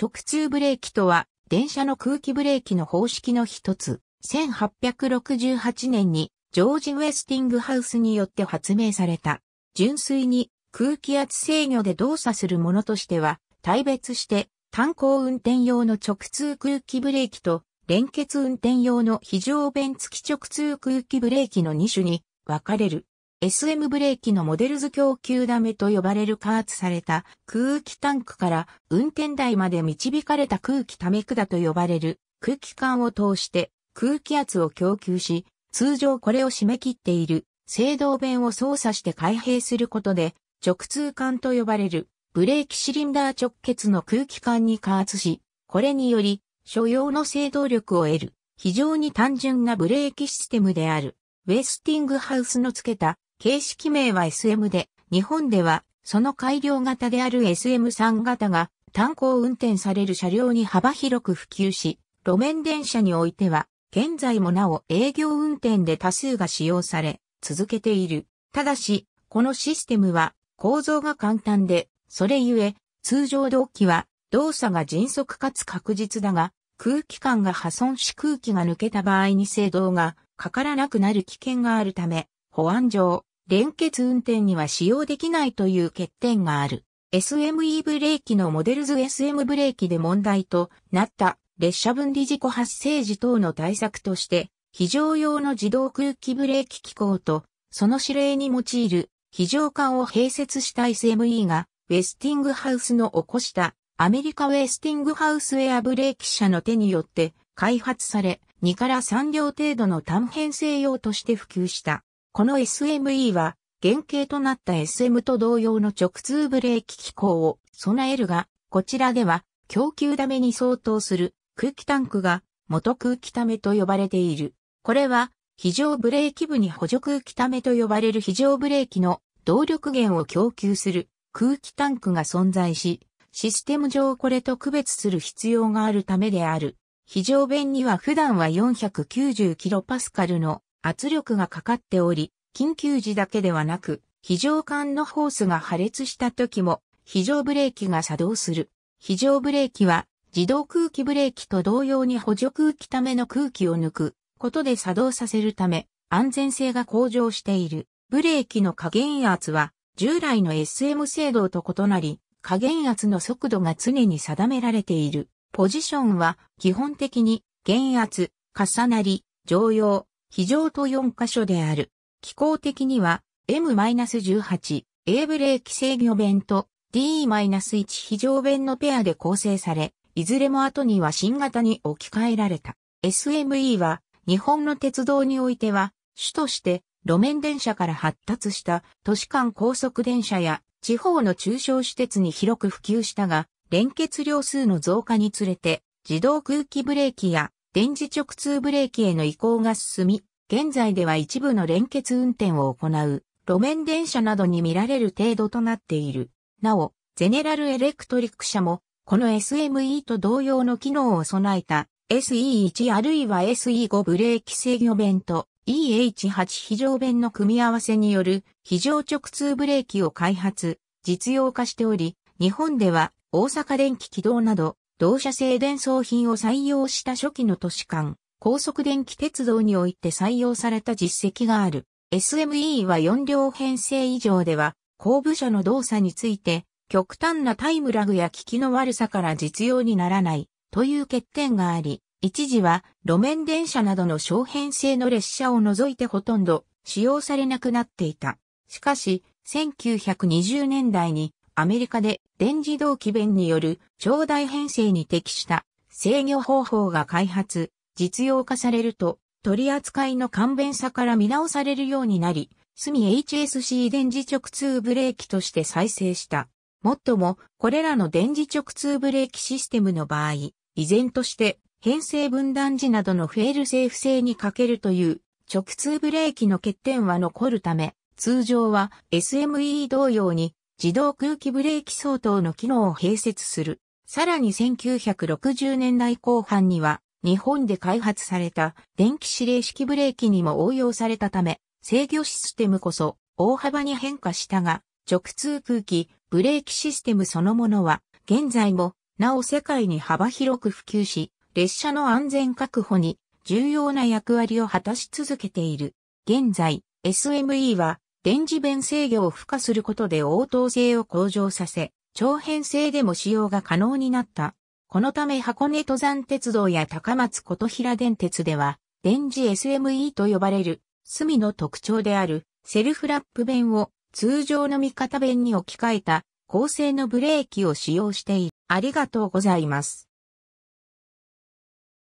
直通ブレーキとは、電車の空気ブレーキの方式の一つ、1868年にジョージ・ウェスティングハウスによって発明された。純粋に空気圧制御で動作するものとしては、対別して炭鉱運転用の直通空気ブレーキと連結運転用の非常弁付き直通空気ブレーキの2種に分かれる。SM ブレーキのモデルズ供給ダメと呼ばれる加圧された空気タンクから運転台まで導かれた空気ため管と呼ばれる空気管を通して空気圧を供給し、通常これを締め切っている制動弁を操作して開閉することで直通管と呼ばれるブレーキシリンダー直結の空気管に加圧し、これにより所要の制動力を得る非常に単純なブレーキシステムである。ウェスティングハウスの付けた形式名は SM で、日本ではその改良型である SM3 型が炭鉱運転される車両に幅広く普及し、路面電車においては、現在もなお営業運転で多数が使用され、続けている。ただし、このシステムは構造が簡単で、それゆえ、通常動機は動作が迅速かつ確実だが、空気感が破損し空気が抜けた場合に制動がかからなくなる危険があるため、保安上、連結運転には使用できないという欠点がある。SME ブレーキのモデルズ SM ブレーキで問題となった列車分離事故発生時等の対策として、非常用の自動空気ブレーキ機構と、その指令に用いる非常管を併設した SME が、ウェスティングハウスの起こしたアメリカウェスティングハウスウェアブレーキ社の手によって開発され、2から3両程度の短編成用として普及した。この SME は、原型となった SM と同様の直通ブレーキ機構を備えるが、こちらでは供給ダメに相当する空気タンクが元空気ダめと呼ばれている。これは非常ブレーキ部に補助空気ダめと呼ばれる非常ブレーキの動力源を供給する空気タンクが存在し、システム上これと区別する必要があるためである。非常弁には普段は 490kPa の圧力がかかっており、緊急時だけではなく、非常管のホースが破裂した時も、非常ブレーキが作動する。非常ブレーキは、自動空気ブレーキと同様に補助空気ための空気を抜くことで作動させるため、安全性が向上している。ブレーキの加減圧は、従来の SM 制度と異なり、加減圧の速度が常に定められている。ポジションは、基本的に、減圧、重なり、常用、非常と4箇所である。気候的には M-18、A ブレーキ制御弁と D-1 非常弁のペアで構成され、いずれも後には新型に置き換えられた。SME は日本の鉄道においては主として路面電車から発達した都市間高速電車や地方の中小施設に広く普及したが、連結量数の増加につれて自動空気ブレーキや電磁直通ブレーキへの移行が進み、現在では一部の連結運転を行う路面電車などに見られる程度となっている。なお、ゼネラルエレクトリック社も、この SME と同様の機能を備えた SE1 あるいは SE5 ブレーキ制御弁と EH8 非常弁の組み合わせによる非常直通ブレーキを開発、実用化しており、日本では大阪電気軌道など同社製電装品を採用した初期の都市間、高速電気鉄道において採用された実績がある。SME は4両編成以上では、後部車の動作について、極端なタイムラグや効きの悪さから実用にならないという欠点があり、一時は路面電車などの小編成の列車を除いてほとんど使用されなくなっていた。しかし、1920年代にアメリカで電磁動機弁による長大編成に適した制御方法が開発、実用化されると、取り扱いの簡便さから見直されるようになり、スミ HSC 電磁直通ブレーキとして再生した。もっとも、これらの電磁直通ブレーキシステムの場合、依然として、編成分断時などのフェールセーフ性に欠けるという、直通ブレーキの欠点は残るため、通常は SME 同様に自動空気ブレーキ相当の機能を併設する。さらに1960年代後半には、日本で開発された電気指令式ブレーキにも応用されたため、制御システムこそ大幅に変化したが、直通空気、ブレーキシステムそのものは、現在も、なお世界に幅広く普及し、列車の安全確保に重要な役割を果たし続けている。現在、SME は電磁弁制御を付加することで応答性を向上させ、長編成でも使用が可能になった。このため箱根登山鉄道や高松琴平電鉄では、電磁 SME と呼ばれる、隅の特徴である、セルフラップ弁を通常の味方弁に置き換えた、高性のブレーキを使用している。ありがとうございます。